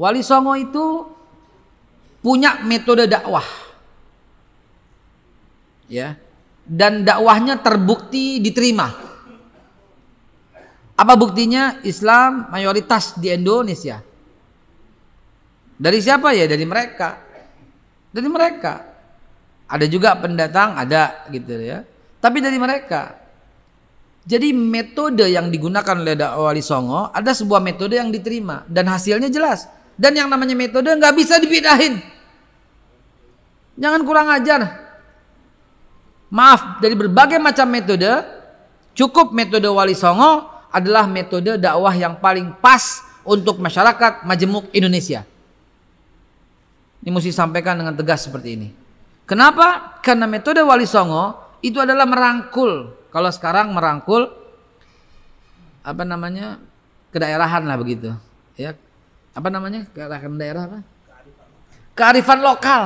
Wali Songo itu punya metode dakwah. Ya. Dan dakwahnya terbukti diterima. Apa buktinya? Islam mayoritas di Indonesia. Dari siapa ya? Dari mereka. Dari mereka. Ada juga pendatang, ada gitu ya. Tapi dari mereka. Jadi metode yang digunakan oleh Wali Songo ada sebuah metode yang diterima dan hasilnya jelas dan yang namanya metode nggak bisa dipindahin. Jangan kurang ajar. Maaf, dari berbagai macam metode, cukup metode Wali Songo adalah metode dakwah yang paling pas untuk masyarakat majemuk Indonesia. Ini mesti sampaikan dengan tegas seperti ini. Kenapa? Karena metode Wali Songo itu adalah merangkul. Kalau sekarang merangkul apa namanya kedaerahan lah begitu. Ya, apa namanya kearifan daerah apa? Kearifan lokal,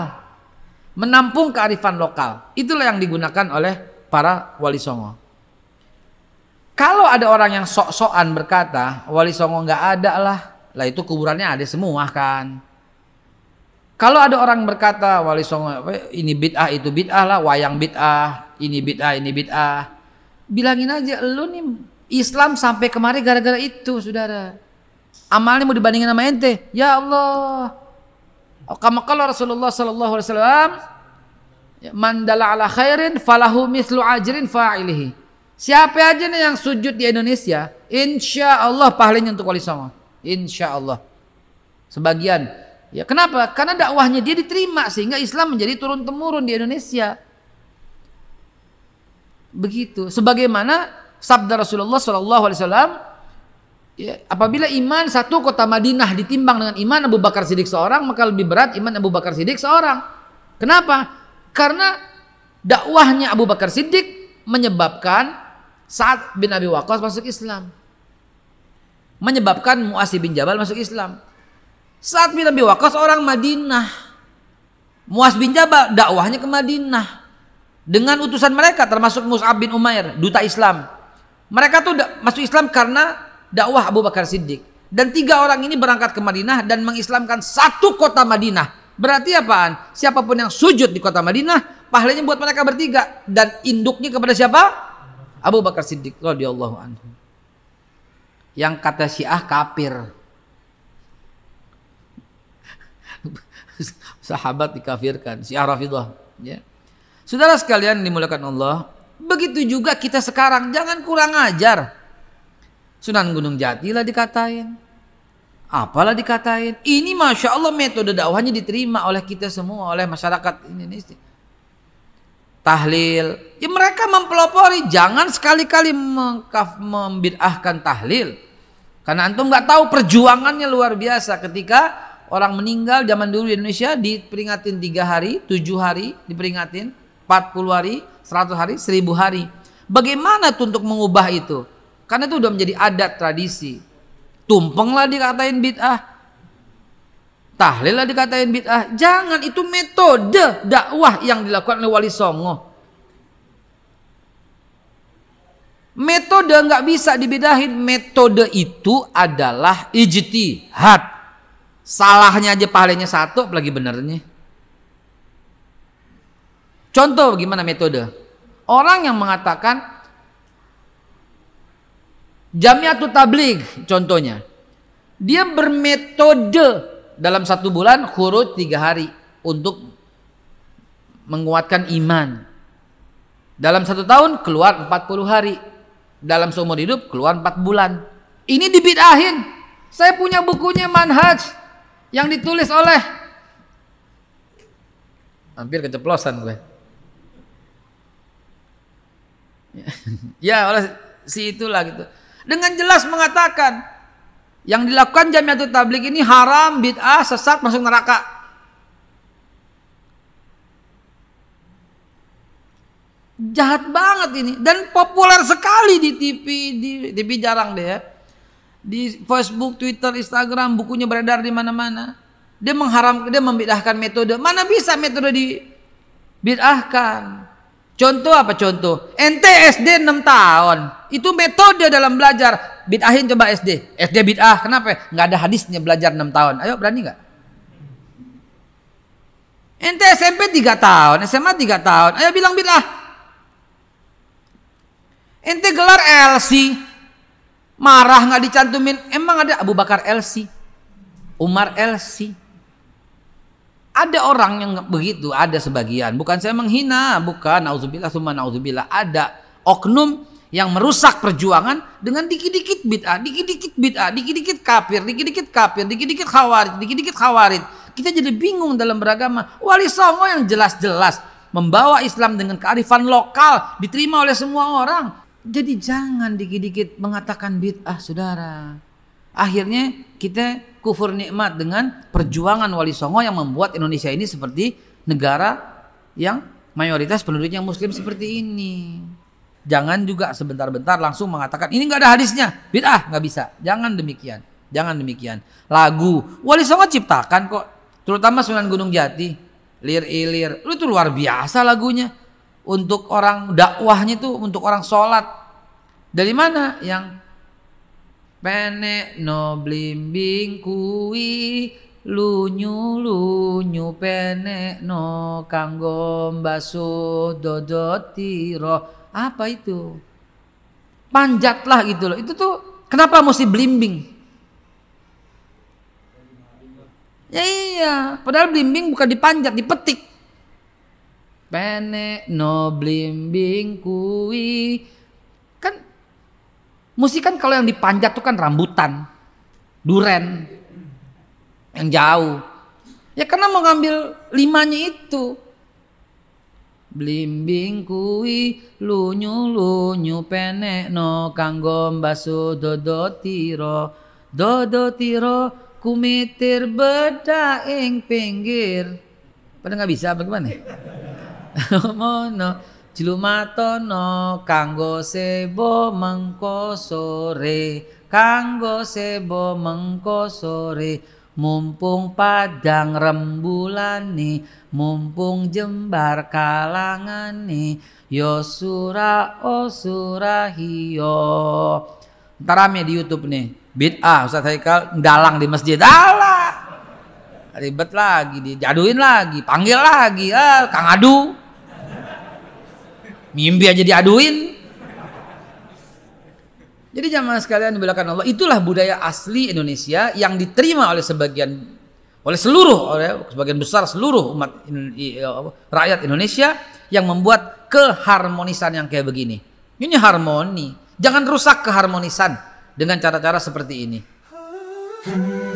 menampung kearifan lokal. Itulah yang digunakan oleh para wali songo. Kalau ada orang yang sok-sokan berkata wali songo nggak ada lah, lah itu kuburannya ada semua kan. Kalau ada orang berkata wali songo ini bid'ah itu bid'ah lah, wayang bid'ah, ini bid'ah ini bid'ah, bilangin aja lu nih Islam sampai kemari gara-gara itu saudara amalnya mau dibandingin sama ente. Ya Allah. Oh, kama kalau Rasulullah sallallahu alaihi wasallam ya, mandala ala khairin falahu mislu ajrin fa'ilihi. Siapa aja nih yang sujud di Indonesia, insya Allah pahalanya untuk wali songo. Insya Allah. Sebagian. Ya kenapa? Karena dakwahnya dia diterima sehingga Islam menjadi turun temurun di Indonesia. Begitu. Sebagaimana sabda Rasulullah Sallallahu Alaihi Wasallam Ya, apabila iman satu kota Madinah ditimbang dengan iman Abu Bakar Siddiq seorang, maka lebih berat iman Abu Bakar Siddiq seorang. Kenapa? Karena dakwahnya Abu Bakar Siddiq menyebabkan saat bin Abi Waqqas masuk Islam. Menyebabkan Muas bin Jabal masuk Islam. Saat bin Abi Waqqas orang Madinah. Mu'as bin Jabal dakwahnya ke Madinah. Dengan utusan mereka termasuk Mus'ab bin Umair, duta Islam. Mereka tuh masuk Islam karena dakwah Abu Bakar Siddiq. Dan tiga orang ini berangkat ke Madinah dan mengislamkan satu kota Madinah. Berarti apaan? Siapapun yang sujud di kota Madinah, pahalanya buat mereka bertiga dan induknya kepada siapa? Abu Bakar Siddiq Radiyallahu anhu. Yang kata Syiah kafir. Sahabat dikafirkan, Syiah Rafidah, ya. Saudara sekalian dimulakan Allah, begitu juga kita sekarang jangan kurang ajar. Sunan Gunung Jati lah dikatain. Apalah dikatain. Ini Masya Allah metode dakwahnya diterima oleh kita semua, oleh masyarakat Indonesia. Tahlil. Ya mereka mempelopori. Jangan sekali-kali membid'ahkan tahlil. Karena antum nggak tahu perjuangannya luar biasa ketika orang meninggal zaman dulu di Indonesia diperingatin tiga hari, tujuh hari diperingatin, 40 hari, 100 hari, 1000 hari. Bagaimana tuh untuk mengubah itu? Karena itu udah menjadi adat tradisi. tumpenglah dikatain bid'ah. Tahlil dikatain bid'ah. Jangan itu metode dakwah yang dilakukan oleh wali songo. Metode nggak bisa dibedahin. Metode itu adalah ijtihad. Salahnya aja pahalanya satu, apalagi benernya. Contoh gimana metode? Orang yang mengatakan Jamiatu Tabligh contohnya. Dia bermetode dalam satu bulan khuruj tiga hari untuk menguatkan iman. Dalam satu tahun keluar 40 hari. Dalam seumur hidup keluar 4 bulan. Ini dibidahin. Saya punya bukunya Manhaj yang ditulis oleh hampir keceplosan gue. ya oleh si itulah gitu. Dengan jelas mengatakan yang dilakukan Jamiatul Tablik ini haram, bid'ah, sesat, masuk neraka. Jahat banget ini dan populer sekali di TV, di TV jarang deh ya. Di Facebook, Twitter, Instagram, bukunya beredar di mana-mana. Dia mengharam, dia membidahkan metode. Mana bisa metode dibidahkan? Contoh apa contoh? Ente SD 6 tahun. Itu metode dalam belajar. Bid'ahin coba SD. SD bid'ah. Kenapa? Nggak ada hadisnya belajar 6 tahun. Ayo berani nggak? Ente SMP 3 tahun. SMA 3 tahun. Ayo bilang bid'ah. Ente gelar LC. Marah nggak dicantumin. Emang ada Abu Bakar LC. Umar LC. Ada orang yang begitu, ada sebagian. Bukan saya menghina, bukan nauzubillah summa nauzubillah. Ada oknum yang merusak perjuangan dengan dikit-dikit bid'ah, dikit-dikit bid'ah, dikit-dikit kafir, dikit-dikit kafir, dikit-dikit khawarij, dikit-dikit khawarij. Kita jadi bingung dalam beragama. Wali Songo yang jelas-jelas membawa Islam dengan kearifan lokal diterima oleh semua orang. Jadi jangan dikit-dikit mengatakan bid'ah, saudara. Akhirnya kita kufur nikmat dengan perjuangan Wali Songo yang membuat Indonesia ini seperti negara yang mayoritas penduduknya muslim seperti ini. Jangan juga sebentar-bentar langsung mengatakan ini nggak ada hadisnya, bid'ah nggak bisa. Jangan demikian, jangan demikian. Lagu Wali Songo ciptakan kok, terutama Sunan Gunung Jati, lir ilir, itu luar biasa lagunya. Untuk orang dakwahnya itu, untuk orang sholat. Dari mana? Yang penek no blimbing kuwi lunyu lunyu penek no kanggo basuh dodotiro apa itu panjatlah gitu loh itu tuh kenapa mesti blimbing ya iya padahal blimbing bukan dipanjat dipetik penek no blimbing kuwi Musik kan kalau yang dipanjat tuh kan rambutan, duren, yang jauh. Ya karena mau ngambil limanya itu. Blimbing kui lunyu lunyu penek no kanggo baso dodo tiro dodo tiro kumitir beda ing pinggir. Pada nggak bisa bagaimana? Mono. Jlumatono kanggo sebo mengko sore kanggo sebo mengko sore mumpung padang rembulan nih mumpung jembar kalangan yo ya sura o oh surahio ntar rame di YouTube nih ah Ustaz Haikal dalang di masjid Allah ribet lagi dijaduin lagi panggil lagi ah, Kang Adu mimpi aja diaduin jadi jamaah sekalian dibilangkan Allah itulah budaya asli Indonesia yang diterima oleh sebagian oleh seluruh oleh sebagian besar seluruh umat eh, rakyat Indonesia yang membuat keharmonisan yang kayak begini ini harmoni jangan rusak keharmonisan dengan cara-cara seperti ini.